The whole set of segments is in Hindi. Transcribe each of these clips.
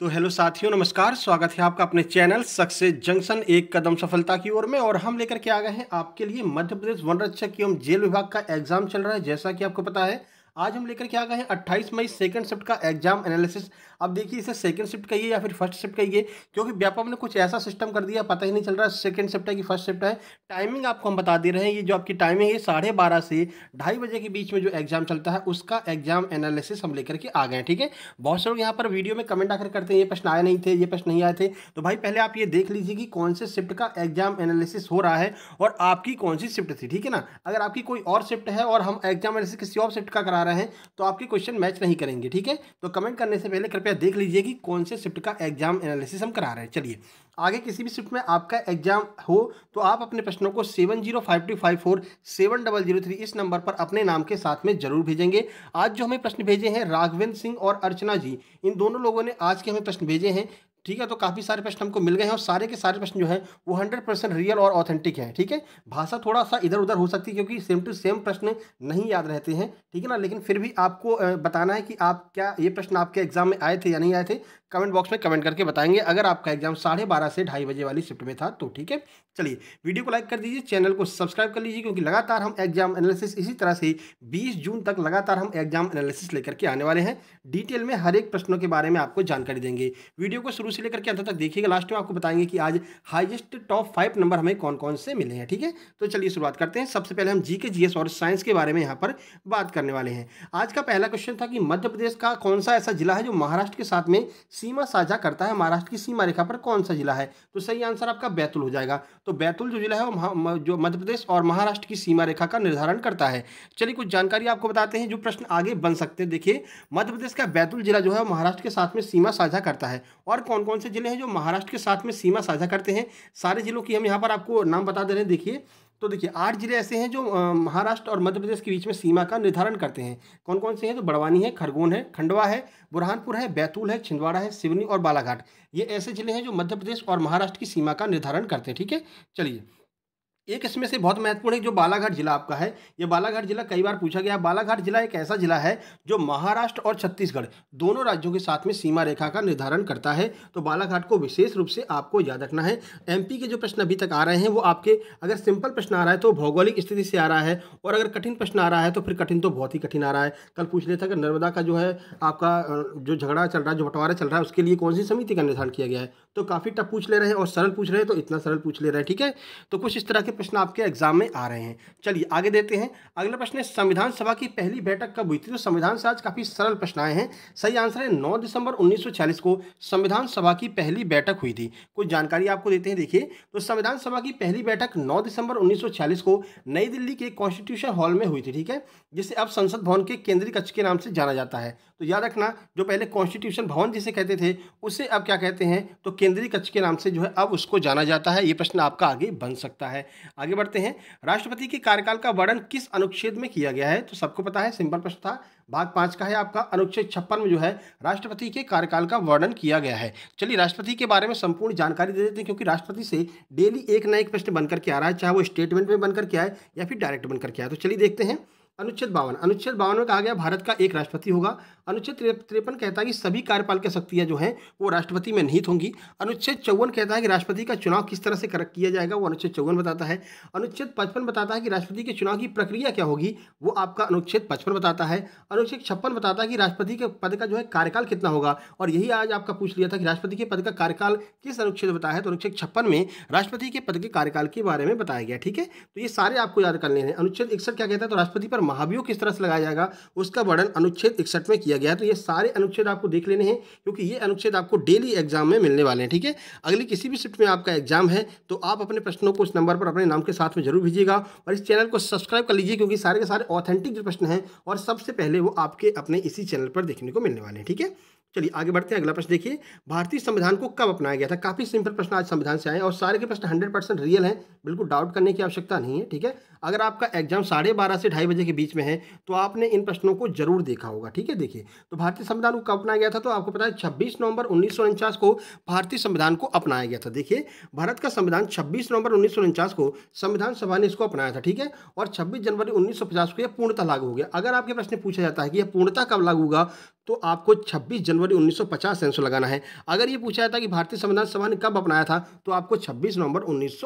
तो हेलो साथियों नमस्कार स्वागत है आपका अपने चैनल सक्सेस जंक्शन एक कदम सफलता की ओर में और हम लेकर के आ गए हैं आपके लिए मध्य प्रदेश वन रक्षक एवं जेल विभाग का एग्जाम चल रहा है जैसा कि आपको पता है आज हम लेकर के आ गए हैं 28 मई सेकंड शिफ्ट का एग्जाम एनालिसिस अब देखिए इसे सेकंड शिफ्ट कहिए या फिर फर्स्ट शिफ्ट कहिए क्योंकि व्यापम ने कुछ ऐसा सिस्टम कर दिया पता ही नहीं चल रहा सेकंड शिफ्ट है कि फर्स्ट शिफ्ट है टाइमिंग आपको हम बता दे रहे हैं ये जो आपकी टाइमिंग है साढ़े बारह से ढाई बजे के बीच में जो एग्जाम चलता है उसका एग्जाम एनालिसिस हम लेकर के आ गए ठीक है बहुत से लोग यहाँ पर वीडियो में कमेंट आकर करते हैं ये प्रश्न आए नहीं थे ये प्रश्न नहीं आए थे तो भाई पहले आप ये देख लीजिए कि कौन से शिफ्ट का एग्जाम एनालिसिस हो रहा है और आपकी कौन सी शिफ्ट थी ठीक है ना अगर आपकी कोई और शिफ्ट है और हम एग्जाम एनालिसिस किसी और शिफ्ट का करा रहे हैं तो आपके क्वेश्चन मैच नहीं करेंगे ठीक है तो कमेंट करने से पहले कृपया है देख लीजिए कि कौन से शिफ्ट का एग्जाम एनालिसिस हम करा रहे हैं चलिए आगे किसी भी शिफ्ट में आपका एग्जाम हो तो आप अपने प्रश्नों को seven zero five two five four seven double zero three इस नंबर पर अपने नाम के साथ में जरूर भेजेंगे आज जो हमें प्रश्न भेजे हैं राघवेंद्र सिंह और अर्चना जी इन दोनों लोगों ने आज के हमें प्रश्न भेजे हैं ठीक है तो काफ़ी सारे प्रश्न हमको मिल गए हैं और सारे के सारे प्रश्न जो है वो हंड्रेड परसेंट रियल और ऑथेंटिक है ठीक है भाषा थोड़ा सा इधर उधर हो सकती है क्योंकि सेम टू सेम प्रश्न नहीं याद रहते हैं ठीक है ना लेकिन फिर भी आपको बताना है कि आप क्या ये प्रश्न आपके एग्जाम में आए थे या नहीं आए थे कमेंट बॉक्स में कमेंट करके बताएंगे अगर आपका एग्जाम साढ़े बारह से ढाई बजे वाली शिफ्ट में था तो ठीक है चलिए वीडियो को लाइक कर दीजिए चैनल को सब्सक्राइब कर लीजिए क्योंकि लगातार हम एग्जाम एनालिसिस इसी तरह से बीस जून तक लगातार हम एग्जाम एनालिसिस लेकर के आने वाले हैं डिटेल में हर एक प्रश्नों के बारे में आपको जानकारी देंगे वीडियो को शुरू से लेकर के अंत तक देखिएगा लास्ट में आपको बताएंगे कि आज हाइएस्ट टॉप फाइव नंबर हमें कौन कौन से मिले हैं ठीक है तो चलिए शुरुआत करते हैं सबसे पहले हम जी के और साइंस के बारे में यहाँ पर बात करने वाले हैं आज का पहला क्वेश्चन था कि मध्य प्रदेश का कौन सा ऐसा जिला है जो महाराष्ट्र के साथ में सीमा साझा करता है महाराष्ट्र की सीमा रेखा पर कौन सा जिला है तो सही आंसर आपका बैतूल हो जाएगा तो बैतूल जो जिला है वो जो मध्य प्रदेश और महाराष्ट्र की सीमा रेखा का निर्धारण करता है चलिए कुछ जानकारी आपको बताते हैं जो प्रश्न आगे बन सकते हैं देखिए मध्य प्रदेश का बैतूल जिला जो है महाराष्ट्र के साथ में सीमा साझा करता है और कौन कौन से जिले हैं जो महाराष्ट्र के साथ में सीमा साझा करते हैं सारे जिलों की हम यहाँ पर आपको नाम बता दे रहे हैं देखिए तो देखिए आठ जिले ऐसे हैं जो महाराष्ट्र और मध्य प्रदेश के बीच में सीमा का निर्धारण करते हैं कौन कौन से हैं तो बड़वानी है खरगोन है खंडवा है बुरहानपुर है बैतूल है छिंदवाड़ा है सिवनी और बालाघाट ये ऐसे जिले हैं जो मध्य प्रदेश और महाराष्ट्र की सीमा का निर्धारण करते हैं ठीक है चलिए एक इसमें से बहुत महत्वपूर्ण है जो बालाघाट जिला आपका है ये बालाघाट जिला कई बार पूछा गया बालाघाट जिला एक ऐसा जिला है जो महाराष्ट्र और छत्तीसगढ़ दोनों राज्यों के साथ में सीमा रेखा का निर्धारण करता है तो बालाघाट को विशेष रूप से आपको याद रखना है एमपी के जो प्रश्न अभी तक आ रहे हैं वो आपके अगर सिंपल प्रश्न आ रहा है तो भौगोलिक स्थिति से आ रहा है और अगर कठिन प्रश्न आ रहा है तो फिर कठिन तो बहुत ही कठिन आ रहा है कल पूछ लिया था कि नर्मदा का जो है आपका जो झगड़ा चल रहा है जो बंटवारा चल रहा है उसके लिए कौन सी समिति का निर्धारण किया गया है तो काफ़ी टफ पूछ ले रहे हैं और सरल पूछ रहे हैं तो इतना सरल पूछ ले रहे हैं ठीक है तो कुछ इस तरह के प्रश्न आपके एग्जाम में आ रहे हैं चलिए आगे देते हैं अगला प्रश्न है संविधान सभा की पहली बैठक कब हुई थी तो संविधान से आज काफ़ी सरल प्रश्न आए हैं सही आंसर है 9 दिसंबर उन्नीस को संविधान सभा की पहली बैठक हुई थी कुछ जानकारी आपको देते हैं देखिए तो संविधान सभा की पहली बैठक नौ दिसंबर उन्नीस को नई दिल्ली के कॉन्स्टिट्यूशन हॉल में हुई थी ठीक है जिसे अब संसद भवन के केंद्रीय कक्ष के नाम से जाना जाता है तो याद रखना जो पहले कॉन्स्टिट्यूशन भवन जिसे कहते थे उसे अब क्या कहते हैं तो केंद्रीय कक्ष के नाम से जो है अब उसको जाना जाता है ये प्रश्न आपका आगे बन सकता है आगे बढ़ते हैं राष्ट्रपति के कार्यकाल का वर्णन किस अनुच्छेद में किया गया है तो सबको पता है सिंपल प्रश्न था भाग पाँच का है आपका अनुच्छेद छप्पन में जो है राष्ट्रपति के कार्यकाल का वर्णन किया गया है चलिए राष्ट्रपति के बारे में संपूर्ण जानकारी दे देते हैं क्योंकि राष्ट्रपति से डेली एक ना एक प्रश्न बनकर के आ रहा है चाहे वो स्टेटमेंट में बनकर के आए या फिर डायरेक्ट बनकर के आए तो चलिए देखते हैं अनुच्छेद बावन अनुच्छेद बावन में कहा गया भारत का एक राष्ट्रपति होगा अनुच्छेद तिरपन कहता है कि सभी कार्यपालिका शक्तियाँ जो हैं वो राष्ट्रपति में निहित होंगी अनुच्छेद चौवन कहता है कि राष्ट्रपति का चुनाव किस तरह से कर किया जाएगा वो अनुच्छेद चौवन बताता है अनुच्छेद पचपन बताता है कि राष्ट्रपति के चुनाव की प्रक्रिया क्या होगी वो आपका अनुच्छेद पचपन बताता है अनुच्छेद छप्पन बताता है कि राष्ट्रपति के पद का जो है कार्यकाल कितना होगा और यही आज आपका पूछ लिया था कि राष्ट्रपति के पद का कार्यकाल किस अनुच्छेद बताया है तो अनुच्छेद छप्पन में राष्ट्रपति के पद के कार्यकाल के बारे में बताया गया ठीक है तो ये सारे आपको याद कर लेने हैं अनुच्छेद इकसठ क्या कहता है तो राष्ट्रपति पर महाभियोग किस तरह से लगाया जाएगा उसका वर्णन अनुच्छेद इकसठ में किया गया है तो ये सारे अनुच्छेद आपको देख लेने हैं क्योंकि ये अनुच्छेद आपको डेली एग्जाम में मिलने वाले हैं ठीक है अगली किसी भी शिफ्ट में आपका एग्जाम है तो आप अपने प्रश्नों को इस नंबर पर अपने नाम के साथ में जरूर भेजिएगा और इस चैनल को सब्सक्राइब कर लीजिए क्योंकि सारे के सारे ऑथेंटिक जो प्रश्न हैं और सबसे पहले वो आपके अपने इसी चैनल पर देखने को मिलने वाले हैं ठीक है चलिए आगे बढ़ते हैं अगला प्रश्न देखिए भारतीय संविधान को कब अपनाया गया था काफ़ी सिंपल प्रश्न आज संविधान से आए और सारे के प्रश्न हंड्रेड परसेंट रियल हैं बिल्कुल डाउट करने की आवश्यकता नहीं है ठीक है अगर आपका एग्जाम साढ़े बारह से ढाई बजे के बीच में है तो आपने इन प्रश्नों को जरूर देखा होगा ठीक है देखिए तो भारतीय संविधान को कब अपनाया गया था तो आपको पता है छब्बीस नवंबर उन्नीस को भारतीय संविधान को अपनाया गया था देखिए भारत का संविधान छब्बीस नवंबर उन्नीस को संविधान सभा ने इसको अपनाया था ठीक है और छब्बीस जनवरी उन्नीस को यह पूर्णता लागू हो गया अगर आपके प्रश्न पूछा जाता है कि यह पूर्णता कब लागू होगा तो आपको 26 जनवरी 1950 सेंसो लगाना है अगर ये पूछा था कि भारतीय संविधान सभा ने कब अपनाया था तो आपको 26 नवंबर उन्नीस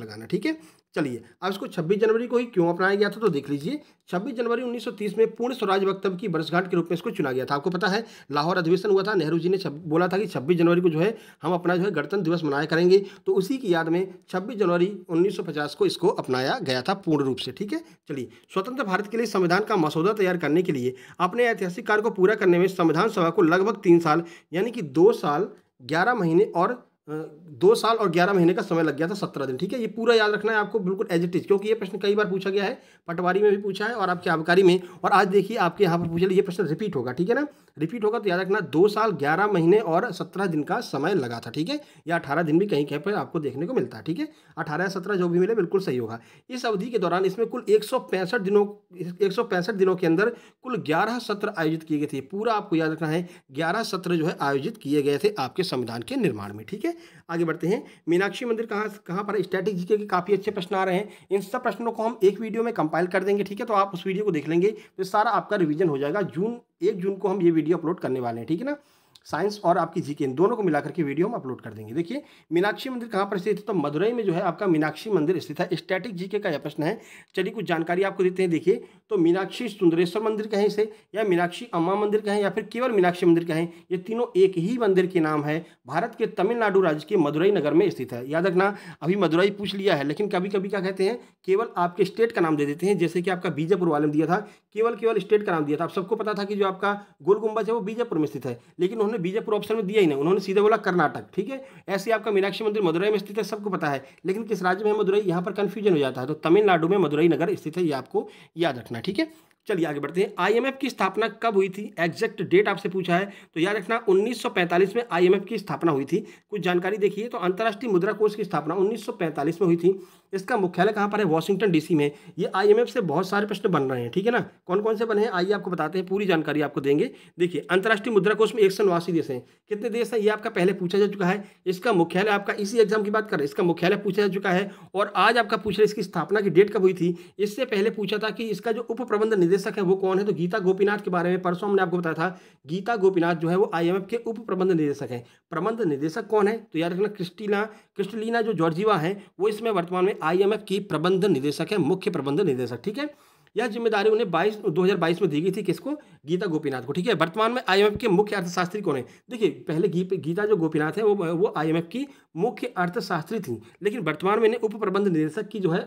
लगाना ठीक है चलिए अब इसको 26 जनवरी को ही क्यों अपनाया गया था तो देख लीजिए 26 जनवरी 1930 में पूर्ण स्वराज वक्तव्य की वर्षगांठ के रूप में इसको चुना गया था आपको पता है लाहौर अधिवेशन हुआ था नेहरू जी ने बोला था कि 26 जनवरी को जो है हम अपना जो है गणतंत्र दिवस मनाया करेंगे तो उसी की याद में छब्बीस जनवरी उन्नीस को इसको अपनाया गया था पूर्ण रूप से ठीक है चलिए स्वतंत्र भारत के लिए संविधान का मसौदा तैयार करने के लिए अपने ऐतिहासिक कार्य को पूरा करने में संविधान सभा को लगभग तीन साल यानी कि दो साल ग्यारह महीने और दो साल और ग्यारह महीने का समय लग गया था सत्रह दिन ठीक है ये पूरा याद रखना है आपको बिल्कुल एज इट इज क्योंकि ये प्रश्न कई बार पूछा गया है पटवारी में भी पूछा है और आपके आबकारी में और आज देखिए आपके यहाँ पर पूछे ये प्रश्न रिपीट होगा ठीक है ना रिपीट होगा तो याद रखना दो साल ग्यारह महीने और सत्रह दिन का समय लगा था ठीक है या अठारह दिन भी कहीं कहीं पर आपको देखने को मिलता है ठीक है अठारह या सत्रह जो भी मिले बिल्कुल सही होगा इस अवधि के दौरान इसमें कुल एक दिनों एक दिनों के अंदर कुल ग्यारह सत्र आयोजित किए गए थे पूरा आपको याद रखना है ग्यारह सत्र जो है आयोजित किए गए थे आपके संविधान के निर्माण में ठीक है आगे बढ़ते हैं मीनाक्षी मंदिर कहाँ कहाँ पर स्टैटिक जीके के काफ़ी अच्छे प्रश्न आ रहे हैं इन सब प्रश्नों को हम एक वीडियो में कंपाइल कर देंगे ठीक है तो आप उस वीडियो को देख लेंगे तो सारा आपका रिविजन हो जाएगा जून एक जून को हम ये वीडियो अपलोड करने वाले हैं ठीक है ना साइंस और आपकी जीके इन दोनों को मिलाकर के वीडियो हम अपलोड कर देंगे देखिए मीनाक्षी मंदिर कहाँ पर स्थित है तो मदुरई में जो है आपका मीनाक्षी मंदिर स्थित है स्टैटिक जीके का यह प्रश्न है चलिए कुछ जानकारी आपको देते हैं देखिए तो मीनाक्षी सुंदरेश्वर मंदिर कहें इसे या मीनाक्षी अम्मा मंदिर कहें या फिर केवल मीनाक्षी मंदिर कहें ये तीनों एक ही मंदिर के नाम है भारत के तमिलनाडु राज्य के मदुरई नगर में स्थित है याद रखना अभी मदुरई पूछ लिया है लेकिन कभी कभी क्या कहते हैं केवल आपके स्टेट का नाम दे देते हैं जैसे कि आपका बीजापुर वाले में दिया था केवल केवल स्टेट का नाम दिया था आप सबको पता था कि जो आपका गोल है वो बीजापुर में स्थित है लेकिन उन्होंने बीजापुर ऑप्शन में दिया ही नहीं उन्होंने सीधे बोला कर्नाटक ठीक है ऐसे आपका मीनाक्षी मंदिर मदुरई में स्थित है सबको पता है लेकिन किस राज्य में मदुरई यहाँ पर कन्फ्यूजन हो जाता है तो तमिलनाडु में मदुरई नगर स्थित है ये आपको याद रखना ठीक है चलिए आगे बढ़ते हैं आईएमएफ की स्थापना कब हुई थी एग्जैक्ट डेट आपसे पूछा है तो याद रखना 1945 में आईएमएफ की स्थापना हुई थी कुछ जानकारी देखिए तो अंतर्राष्ट्रीय मुद्रा कोष की स्थापना 1945 में हुई थी इसका मुख्यालय कहाँ पर है वॉशिंगटन डीसी में ये आईएमएफ से बहुत सारे प्रश्न बन रहे हैं ठीक है ना कौन कौन से बने हैं आइए आपको बताते हैं पूरी जानकारी आपको देंगे देखिए अंतर्राष्ट्रीय मुद्रा कोष में एक सौ नवासी देश हैं कितने देश हैं ये आपका पहले पूछा जा चुका है इसका मुख्यालय आपका इसी एग्जाम की बात कर इसका मुख्यालय पूछा जा चुका है और आज आपका पूछ रहे इसकी स्थापना की डेट कब हुई थी इससे पहले पूछा था कि इसका जो उप प्रबंध निदेशक है वो कौन है तो गीता गोपीनाथ के बारे में परसों हमने आपको बताया था गीता गोपीनाथ जो है वो आई के उप प्रबंध निदेशक है प्रबंध निदेशक कौन है तो याद रखना क्रिस्टीना क्रिस्टलीना जो जॉर्जीवा है वो इसमें वर्तमान में आईएमएफ की प्रबंध निदेशक है मुख्य प्रबंध निदेशक ठीक है यह जिम्मेदारी उन्हें 22 2022 में दी गई थी किसको गीता गोपीनाथ को ठीक है वर्तमान में आईएमएफ के मुख्य अर्थशास्त्री कौन है देखिए पहले गीता जो गोपीनाथ है वो वो आईएमएफ की मुख्य अर्थशास्त्री थी लेकिन वर्तमान में इन्हें उप प्रबंध निदेशक की जो है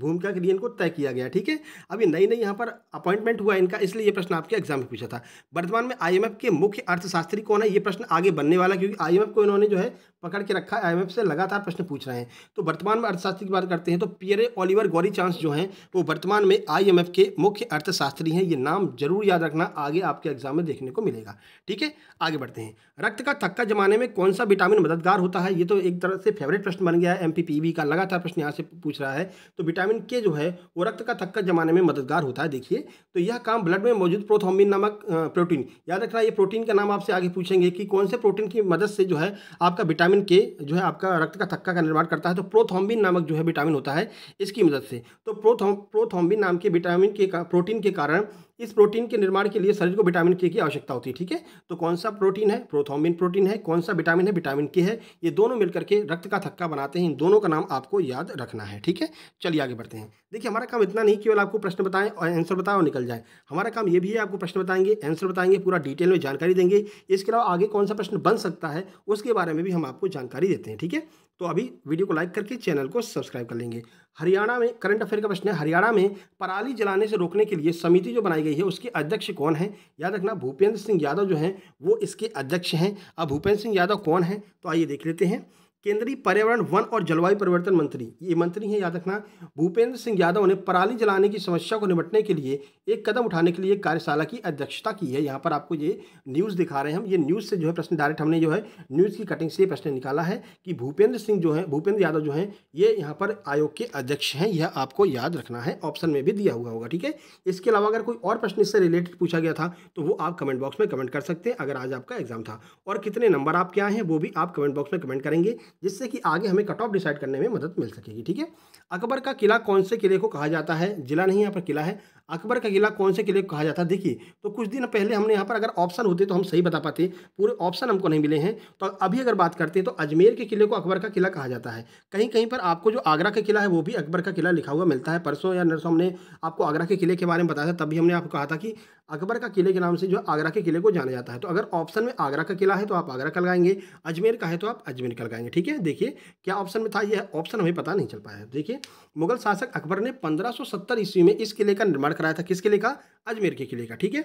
भूमिका लिए को तय किया गया ठीक है अभी नई नई यहाँ पर अपॉइंटमेंट हुआ इनका इसलिए ये प्रश्न आपके एग्जाम में पूछा था वर्तमान में आईएमएफ के मुख्य अर्थशास्त्री कौन है ये प्रश्न आगे बनने वाला क्योंकि आईएमएफ को इन्होंने जो है पकड़ के रखा है आईएमएफ से लगातार प्रश्न पूछ रहे हैं तो वर्तमान में अर्थशास्त्री की बात करते हैं तो पियरे ऑलिवर गौरी चांस जो है वो वर्तमान में आई के मुख्य अर्थशास्त्री हैं ये नाम जरूर याद रखना आगे आपके एग्जाम में देखने को मिलेगा ठीक है आगे बढ़ते हैं रक्त का थक्का जमाने में कौन सा विटामिन मददगार होता है ये तो एक तरह से फेवरेट प्रश्न बन गया है एम e का लगातार प्रश्न यहाँ से पूछ रहा है तो विटामिन विटामिन के जो है वो रक्त का थक्का जमाने में मददगार होता है देखिए तो यह काम ब्लड में मौजूद प्रोथोम्बिन नामक प्रोटीन याद रखना ये प्रोटीन का नाम आपसे आगे पूछेंगे कि कौन से प्रोटीन की मदद से जो है आपका विटामिन के जो है आपका रक्त का थक्का का निर्माण करता है तो प्रोथोम्बिन नामक जो है विटामिन होता है इसकी मदद से तो प्रोथोम प्रोथोम्बिन नाम के विटामिन के प्रोटीन के कारण इस प्रोटीन के निर्माण के लिए शरीर को विटामिन के की आवश्यकता होती है ठीक है तो कौन सा प्रोटीन है प्रोथोम्बिन प्रोटीन है कौन सा विटामिन है विटामिन के है ये दोनों मिलकर के रक्त का थक्का बनाते हैं इन दोनों का नाम आपको याद रखना है ठीक है चलिए आगे आगे बढ़ते हैं देखिए हमारा काम इतना नहीं केवल आपको प्रश्न बताएं और आंसर बताएं और निकल जाए हमारा काम ये भी है आपको प्रश्न बताएंगे आंसर बताएंगे पूरा डिटेल में जानकारी देंगे इसके अलावा आगे कौन सा प्रश्न बन सकता है उसके बारे में भी हम आपको जानकारी देते हैं ठीक है तो अभी वीडियो को लाइक करके चैनल को सब्सक्राइब कर लेंगे हरियाणा में करंट अफेयर का प्रश्न है हरियाणा में पराली जलाने से रोकने के लिए समिति जो बनाई गई है उसके अध्यक्ष कौन है याद रखना भूपेंद्र सिंह यादव जो हैं वो इसके अध्यक्ष हैं अब भूपेंद्र सिंह यादव कौन है तो आइए देख लेते हैं केंद्रीय पर्यावरण वन और जलवायु परिवर्तन मंत्री ये मंत्री हैं याद रखना भूपेंद्र सिंह यादव ने पराली जलाने की समस्या को निपटने के लिए एक कदम उठाने के लिए कार्यशाला की अध्यक्षता की है यहाँ पर आपको ये न्यूज़ दिखा रहे हैं हम ये न्यूज़ से जो है प्रश्न डायरेक्ट हमने जो है न्यूज़ की कटिंग से प्रश्न निकाला है कि भूपेंद्र सिंह जो है भूपेंद्र यादव जो है ये यहाँ पर आयोग के अध्यक्ष हैं यह आपको याद रखना है ऑप्शन में भी दिया हुआ होगा ठीक है इसके अलावा अगर कोई और प्रश्न इससे रिलेटेड पूछा गया था तो वो आप कमेंट बॉक्स में कमेंट कर सकते हैं अगर आज आपका एग्जाम था और कितने नंबर आपके आए हैं वो भी आप कमेंट बॉक्स में कमेंट करेंगे जिससे कि आगे हमें कट ऑफ डिसाइड करने में मदद मिल सकेगी ठीक है अकबर का किला कौन से किले को कहा जाता है जिला नहीं यहाँ पर किला है अकबर का किला कौन से किले को कहा जाता है देखिए तो कुछ दिन पहले हमने यहाँ पर अगर ऑप्शन होते तो हम सही बता पाते पूरे ऑप्शन हमको नहीं मिले हैं तो अभी अगर बात करते हैं तो अजमेर के किले को अकबर का किला कहा जाता है कहीं कहीं पर आपको जो आगरा का किला है वो भी अकबर का किला लिखा हुआ मिलता है परसों या नरसों हमने आपको आगरा के किले के बारे में बताया था तभी हमने आपको कहा था कि अकबर का किले के नाम से जो आगरा के किले को जाना जाता है तो अगर ऑप्शन में आगरा का किला है तो आप आगरा का लगाएंगे अजमेर का है तो आप अजमेर का लगाएंगे ठीक है देखिए क्या ऑप्शन में था यह ऑप्शन हमें पता नहीं चल पाया है देखिए मुगल शासक अकबर ने 1570 ईस्वी में इस किले का निर्माण कराया था किस किले का अजमेर के किले का ठीक है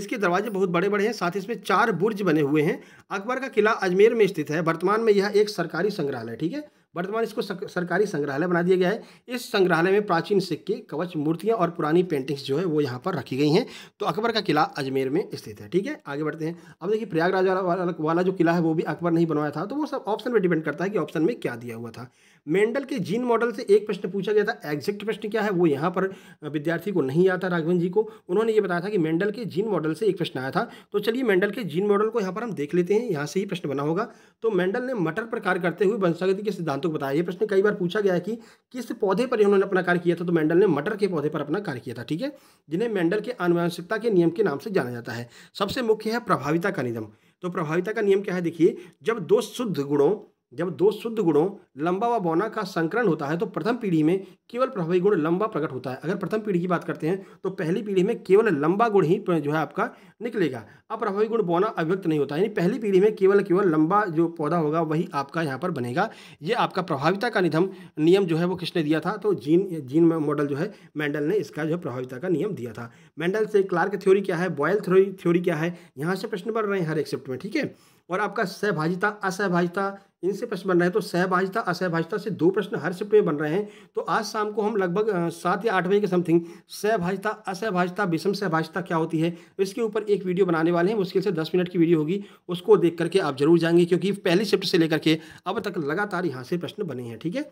इसके दरवाजे बहुत बड़े बड़े हैं साथ ही इसमें चार बुर्ज बने हुए हैं अकबर का किला अजमेर में स्थित है वर्तमान में यह एक सरकारी संग्रहालय ठीक है वर्तमान इसको सरकारी संग्रहालय बना दिया गया है इस संग्रहालय में प्राचीन सिक्के कवच मूर्तियाँ और पुरानी पेंटिंग्स जो है वो यहाँ पर रखी गई हैं तो अकबर का किला अजमेर में स्थित है ठीक है आगे बढ़ते हैं अब देखिए प्रयागराज वाला, वाला जो किला है वो भी अकबर नहीं बनवाया था तो वो सब ऑप्शन पर डिपेंड करता है कि ऑप्शन में क्या दिया हुआ था मेंडल के जीन मॉडल से एक प्रश्न पूछा गया था एग्जैक्ट प्रश्न क्या है वो यहाँ पर विद्यार्थी को नहीं आता राघवन जी को उन्होंने ये बताया था कि मेंडल के जीन मॉडल से एक प्रश्न आया था तो चलिए मेंडल के जीन मॉडल को यहाँ पर हम देख लेते हैं यहाँ से ही प्रश्न बना होगा तो मेंडल ने मटर पर कार्य करते हुए वंशागति के सिद्धांतों को बताया ये प्रश्न कई बार पूछा गया कि किस पौधे पर उन्होंने अपना कार्य किया था तो मेंडल ने मटर के पौधे पर अपना कार्य किया था ठीक है जिन्हें मेंडल के अनुवांशिकता के नियम के नाम से जाना जाता है सबसे मुख्य है प्रभाविता का निधम तो प्रभाविता का नियम क्या है देखिए जब दो शुद्ध गुणों जब दो शुद्ध गुणों लंबा व बौना का संकरण होता है तो प्रथम पीढ़ी में केवल प्रभावी गुण लंबा प्रकट होता है अगर प्रथम पीढ़ी की बात करते हैं तो पहली पीढ़ी में केवल लंबा गुण ही जो है आपका निकलेगा अप्रभावी गुण बौना अभिव्यक्त नहीं होता यानी पहली पीढ़ी में केवल केवल लंबा जो पौधा होगा वही आपका यहाँ पर बनेगा ये आपका प्रभाविता का निधम नियम जो है वो किसने दिया था तो जीन जीन मॉडल जो है मैंडल ने इसका जो है प्रभाविता का नियम दिया था मैंडल से क्लार्क थ्योरी क्या है बॉयल थ्योरी थ्योरी क्या है यहाँ से प्रश्न बढ़ रहे हैं हर एक्सेप्ट में ठीक है और आपका सहभाजिता असहभाजिता इनसे प्रश्न बन रहे हैं तो सहभाजता असहभाजता से दो प्रश्न हर शिफ्ट में बन रहे हैं तो आज शाम को हम लगभग सात या आठ बजे के समथिंग सहभाजता असहभाजता विषम सहभाजता क्या होती है इसके ऊपर एक वीडियो बनाने वाले हैं मुश्किल से दस मिनट की वीडियो होगी उसको देख करके आप जरूर जाएंगे क्योंकि पहली शिफ्ट से लेकर के अब तक लगातार यहाँ से प्रश्न बने हैं ठीक है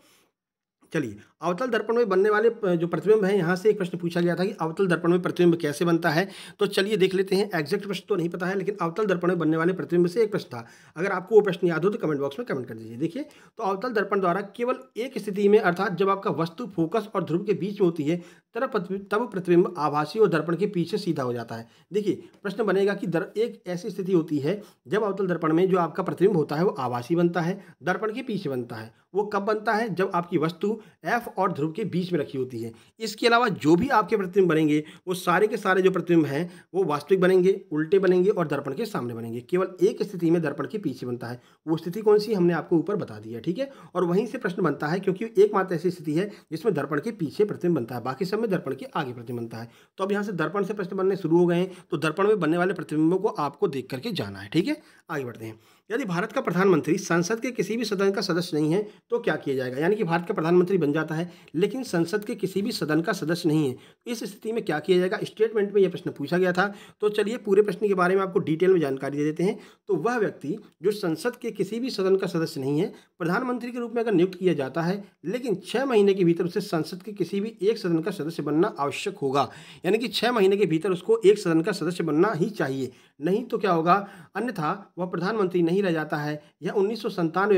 चलिए अवतल दर्पण में बनने वाले जो प्रतिबिंब है यहाँ से एक प्रश्न पूछा गया था कि अवतल दर्पण में प्रतिबिंब कैसे बनता है तो चलिए देख लेते हैं एग्जैक्ट प्रश्न तो नहीं पता है लेकिन अवतल दर्पण में बनने वाले प्रतिबिंब से एक प्रश्न था अगर आपको वो प्रश्न याद हो तो कमेंट बॉक्स में कमेंट कर दीजिए देखिए तो अवतल दर्पण द्वारा केवल एक स्थिति में अर्थात जब आपका वस्तु फोकस और ध्रुव के बीच में होती है तब प्रतिबिंब आभासी और दर्पण के पीछे सीधा हो जाता है देखिए प्रश्न बनेगा कि दर एक ऐसी स्थिति होती है जब अवतल दर्पण में जो आपका प्रतिबिंब होता है वो आभासी बनता है दर्पण के पीछे बनता है वो कब बनता है जब आपकी वस्तु एफ और ध्रुव के बीच में रखी होती है इसके अलावा जो भी आपके प्रतिबिंब बनेंगे वो सारे के सारे जो प्रतिबिंब हैं वो वास्तविक बनेंगे उल्टे बनेंगे और दर्पण के सामने बनेंगे केवल एक स्थिति में दर्पण के पीछे बनता है वो स्थिति कौन सी हमने आपको ऊपर बता दिया है ठीक है और वहीं से प्रश्न बनता है क्योंकि एकमात्र ऐसी स्थिति है जिसमें दर्पण के पीछे प्रतिबिंब बनता है बाकी सब में में दर्पण के आगे प्रतिबिंब बनता है तो अब यहाँ से दर्पण से प्रश्न बनने शुरू हो गए हैं तो दर्पण में बनने वाले प्रतिबिंबों को आपको देख करके जाना है ठीक है आगे बढ़ते हैं यदि भारत का प्रधानमंत्री संसद के किसी भी सदन का सदस्य नहीं है तो क्या किया जाएगा यानी कि भारत का प्रधानमंत्री बन जाता है लेकिन संसद के किसी भी सदन का सदस्य नहीं है तो इस स्थिति में क्या किया जाएगा स्टेटमेंट में यह प्रश्न पूछा गया था तो चलिए पूरे प्रश्न के बारे में आपको डिटेल में जानकारी दे देते हैं तो वह व्यक्ति जो संसद के किसी भी सदन का सदस्य नहीं है प्रधानमंत्री के रूप में अगर नियुक्त किया जाता है लेकिन छः महीने के भीतर उसे संसद के किसी भी एक सदन का सदस्य बनना आवश्यक होगा यानी कि छः महीने के भीतर उसको एक सदन का सदस्य बनना ही चाहिए नहीं तो क्या होगा अन्यथा वह प्रधानमंत्री नहीं रह जाता है यह उन्नीस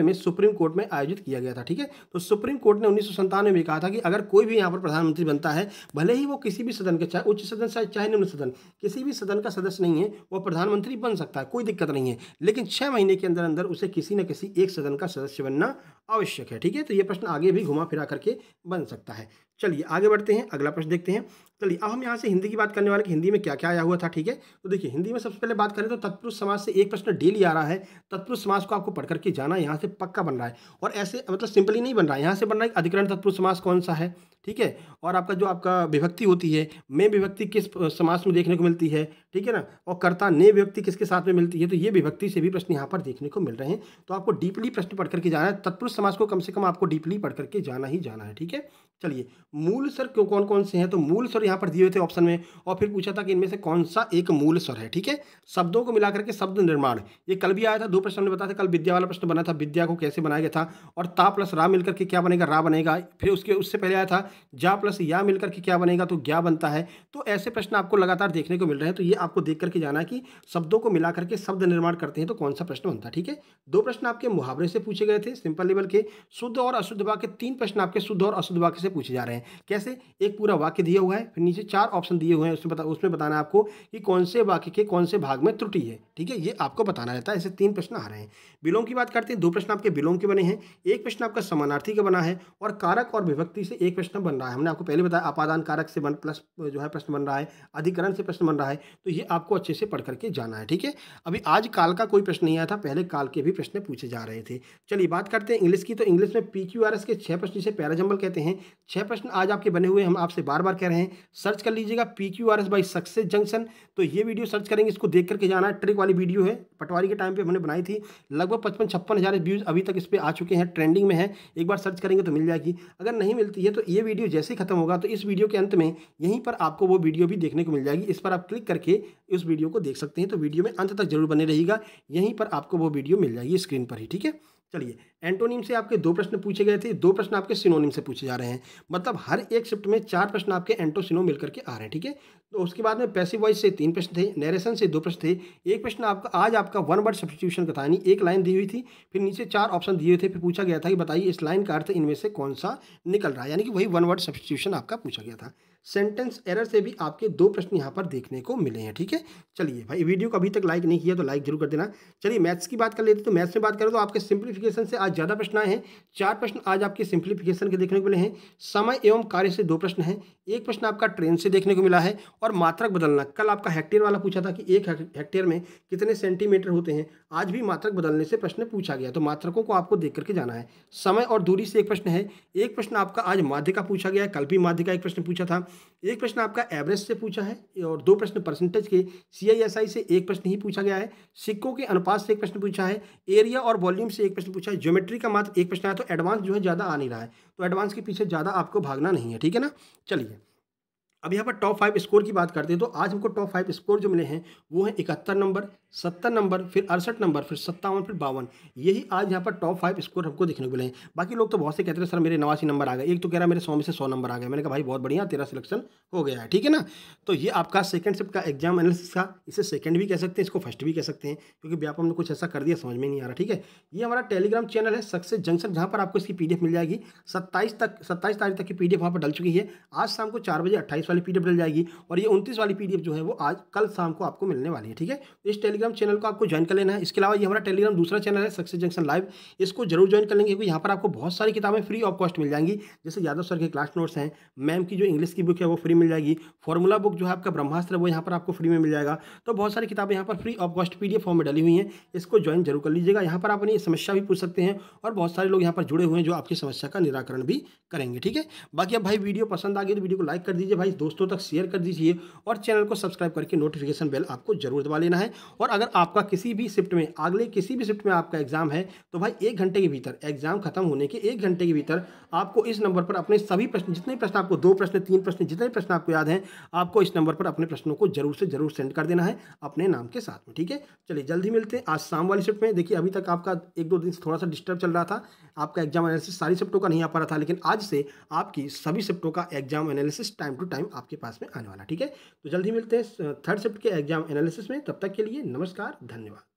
में सुप्रीम कोर्ट में आयोजित किया गया था ठीक है तो सुप्रीम कोर्ट ने उन्नीस में कहा था कि अगर कोई भी यहाँ पर प्रधानमंत्री बनता है भले ही वो किसी भी सदन के चाहे उच्च सदन चाहे चाहे निम्न सदन किसी भी सदन का सदस्य नहीं है वह प्रधानमंत्री बन सकता है कोई दिक्कत नहीं है लेकिन छः महीने के अंदर अंदर उसे किसी न किसी एक सदन का सदस्य बनना आवश्यक है ठीक है तो ये प्रश्न आगे भी घुमा फिरा करके बन सकता है चलिए आगे बढ़ते हैं अगला प्रश्न देखते हैं चलिए अब हम यहाँ से हिंदी की बात करने वाले कि हिंदी में क्या क्या आया हुआ था ठीक है तो देखिए हिंदी में सबसे पहले बात करें तो तत्पुरुष समाज से एक प्रश्न डेली आ रहा है तत्पुरुष समाज को आपको पढ़ करके जाना यहाँ से पक्का बन रहा है और ऐसे मतलब सिंपली नहीं बन रहा है यहाँ से बन रहा है अधिकरण तत्पुरुष समाज कौन सा है ठीक है और आपका जो आपका विभक्ति होती है मे विभक्ति किस समाज में देखने को मिलती है ठीक है ना और कर्ता ने विभक्ति किसके साथ में मिलती है तो ये विभक्ति से भी प्रश्न यहाँ पर देखने को मिल रहे हैं तो आपको डीपली प्रश्न पढ़ करके जाना है तत्पुरुष समाज को कम से कम आपको डीपली पढ़ करके जाना ही जाना है ठीक है चलिए मूल स्वर क्यों कौन कौन से हैं तो मूल स्वर यहाँ पर दिए हुए थे ऑप्शन में और फिर पूछा था कि इनमें से कौन सा एक मूल स्वर है ठीक है शब्दों को मिलाकर के शब्द निर्माण ये कल भी आया था दो प्रश्न ने बताया था कल विद्या वाला प्रश्न बना था विद्या को कैसे बनाया गया था और ता प्लस रा मिलकर के क्या बनेगा रा बनेगा फिर उसके उससे पहले आया था जा प्लस या मिलकर के क्या बनेगा तो ज्ञा बनता है तो ऐसे प्रश्न आपको लगातार देखने को मिल रहे हैं तो ये आपको देख करके जाना कि शब्दों को मिला करके शब्द निर्माण करते हैं तो कौन सा प्रश्न बनता है ठीक है दो प्रश्न आपके मुहावरे से पूछे गए थे सिंपल लेवल के शुद्ध और अशुद्ध वाक्य तीन प्रश्न आपके शुद्ध और अशुद्ध वाक्य से से पूछे जा रहे हैं कैसे एक पूरा वाक्य दिया हुआ है फिर नीचे चार ऑप्शन दिए हुए हैं उसमें बता उसमें बताना है आपको कि कौन से वाक्य के कौन से भाग में त्रुटि है ठीक है ये आपको बताना रहता है ऐसे तीन प्रश्न आ रहे हैं बिलोंग की बात करते हैं दो प्रश्न आपके बिलोंग के बने हैं एक प्रश्न आपका समानार्थी का बना है और कारक और विभक्ति से एक प्रश्न बन रहा है हमने आपको पहले बताया अपादान कारक से बन प्लस जो है प्रश्न बन रहा है अधिकरण से प्रश्न बन रहा है तो ये आपको अच्छे से पढ़ करके जाना है ठीक है अभी आज काल का कोई प्रश्न नहीं आया था पहले काल के भी प्रश्न पूछे जा रहे थे चलिए बात करते हैं इंग्लिश की तो इंग्लिश में पी क्यू आर एस के छह प्रश्न जिसे पैराजंबल कहते हैं छः प्रश्न आज आपके बने हुए हम आपसे बार बार कह रहे हैं सर्च कर लीजिएगा P Q R S by Success Junction तो ये वीडियो सर्च करेंगे इसको देख करके जाना है ट्रिक वाली वीडियो है पटवारी के टाइम पे हमने बनाई थी लगभग पचपन छप्पन हज़ार व्यूज़ अभी तक इस पर आ चुके हैं ट्रेंडिंग में है एक बार सर्च करेंगे तो मिल जाएगी अगर नहीं मिलती है तो ये वीडियो जैसे ही खत्म होगा तो इस वीडियो के अंत में यहीं पर आपको वो वीडियो भी देखने को मिल जाएगी इस पर आप क्लिक करके उस वीडियो को देख सकते हैं तो वीडियो में अंत तक जरूर बने रहेगा यहीं पर आपको वो वीडियो मिल जाएगी स्क्रीन पर ही ठीक है चलिए एंटोनिम से आपके दो प्रश्न पूछे गए थे दो प्रश्न आपके सिनोनिम से पूछे जा रहे हैं मतलब हर एक शिफ्ट में चार प्रश्न आपके एंटोसिनो मिलकर के आ रहे हैं ठीक है तो उसके बाद में पैसिव वॉइस से तीन प्रश्न थे नरेशन से दो प्रश्न थे एक प्रश्न आपका आज आपका वन वर्ड सब्सिट्यूशन का था यानी एक लाइन दी हुई थी फिर नीचे चार ऑप्शन दिए थे फिर पूछा गया था कि बताइए इस लाइन का अर्थ इनमें से कौन सा निकल रहा है यानी कि वही वन वर्ड सब्सिट्यूशन आपका पूछा गया था सेंटेंस एरर से भी आपके दो प्रश्न यहाँ पर देखने को मिले हैं ठीक है चलिए भाई वीडियो को अभी तक लाइक नहीं किया तो लाइक जरूर कर देना चलिए मैथ्स की बात कर लेते तो मैथ्स में बात करें तो आपके सिंप्लीफिकेशन से आज ज़्यादा प्रश्न आए हैं चार प्रश्न आज आपके सिंप्लीफिकेशन के देखने को मिले हैं समय एवं कार्य से दो प्रश्न हैं एक प्रश्न आपका ट्रेन से देखने को मिला है और मात्रक बदलना कल आपका हेक्टेयर वाला पूछा था कि एक हेक्टेयर में कितने सेंटीमीटर होते हैं आज भी मात्रक बदलने से प्रश्न पूछा गया तो मात्रकों को आपको देख करके जाना है समय और दूरी से एक प्रश्न है एक प्रश्न आपका आज माध्य का पूछा गया कल भी माध्य का एक प्रश्न पूछा था एक प्रश्न आपका एवरेज से पूछा है और दो प्रश्न परसेंटेज के सीआईएसआई से एक प्रश्न ही पूछा गया है सिक्कों के अनुपात से एक प्रश्न पूछा है एरिया और वॉल्यूम से एक प्रश्न पूछा है ज्योमेट्री का मात्र एक प्रश्न आया तो एडवांस जो है ज़्यादा आ नहीं रहा है तो एडवांस के पीछे ज़्यादा आपको भागना नहीं है ठीक है ना चलिए अब यहाँ पर टॉप फाइव स्कोर की बात करते हैं तो आज हमको टॉप फाइव स्कोर जो मिले हैं वो है इकहत्तर नंबर सत्तर नंबर फिर अड़सठ नंबर फिर सत्तावन फिर बावन यही आज यहाँ पर टॉप फाइव स्कोर हमको देखने को मिले हैं बाकी लोग तो बहुत से कहते हैं सर मेरे नवासी नंबर आ गए एक तो कह रहा है मेरे सौ में से सौ नंबर आ गए मैंने कहा भाई बहुत बढ़िया तेरा सिलेक्शन हो गया है ठीक है ना तो ये आपका सेकंड शिफ्ट का एग्जाम एनालिसिस का इसे सेकंड भी कह सकते हैं इसको फर्स्ट भी कह सकते हैं क्योंकि व्यापम ने कुछ ऐसा कर दिया समझ में नहीं आ रहा ठीक है ये हमारा टेलीग्राम चैनल है सक्सेस जंक्शन जहाँ पर आपको इसकी पी मिल जाएगी सत्ताईस तक सत्ताईस तारीख तक की पी वहाँ पर डल चुकी है आज शाम को चार बजे अट्ठाईस वाली पी डल जाएगी और ये उनतीस वाली पी जो है वो आज कल शाम को आपको मिलने वाली है ठीक है तो इस टेलीग्राम चैनल को आपको ज्वाइन कर लेना है इसके अलावा ये हमारा टेलीग्राम दूसरा चैनल है सक्सेस जंक्शन लाइव इसको जरूर ज्वाइन कर लेंगे क्योंकि यहाँ पर आपको बहुत सारी किताबें फ्री ऑफ कॉस्ट मिल जाएंगी जैसे यादव सर के क्लास नोट्स हैं मैम की जो इंग्लिश की बुक है वो फ्री मिल जाएगी फॉर्मूला बुक जो है आपका ब्रह्मास्त्र है वो यहाँ पर आपको फ्री में मिल जाएगा तो बहुत सारी किताबें यहाँ पर free of cost P form में डली हुई हैं इसको ज्वाइन जरूर कर लीजिएगा यहाँ पर आप अपनी समस्या भी पूछ सकते हैं और बहुत सारे लोग यहाँ पर जुड़े हुए हैं जो आपकी समस्या का निराकरण भी करेंगे ठीक है बाकी अब भाई वीडियो पसंद आ गई तो वीडियो को लाइक कर दीजिए भाई दोस्तों तक शेयर कर दीजिए और चैनल को सब्सक्राइब करके नोटिफिकेशन बेल आपको जरूर दबा लेना है और और अगर आपका किसी भी शिफ्ट में अगले किसी भी शिफ्ट में आपका एग्ज़ाम है तो भाई एक घंटे के भीतर एग्ज़ाम खत्म होने के एक घंटे के भीतर आपको इस नंबर पर अपने सभी प्रश्न जितने प्रश्न आपको दो प्रश्न तीन प्रश्न जितने प्रश्न आपको याद हैं आपको इस नंबर पर अपने प्रश्नों को जरूर से जरूर सेंड कर देना है अपने नाम के साथ में ठीक है चलिए जल्दी मिलते हैं आज शाम वाली शिफ्ट में देखिए अभी तक आपका एक दो दिन से थोड़ा सा डिस्टर्ब चल रहा था आपका एग्जाम एनालिसिस सारी शिफ्टों का नहीं आ पा रहा था लेकिन आज से आपकी सभी शिफ्टों का exam analysis time to time आपके पास में आने वाला ठीक है तो जल्दी मिलते हैं थर्ड शिफ्ट के एग्जाम एनालिसिस में तब तक के लिए नमस्कार धन्यवाद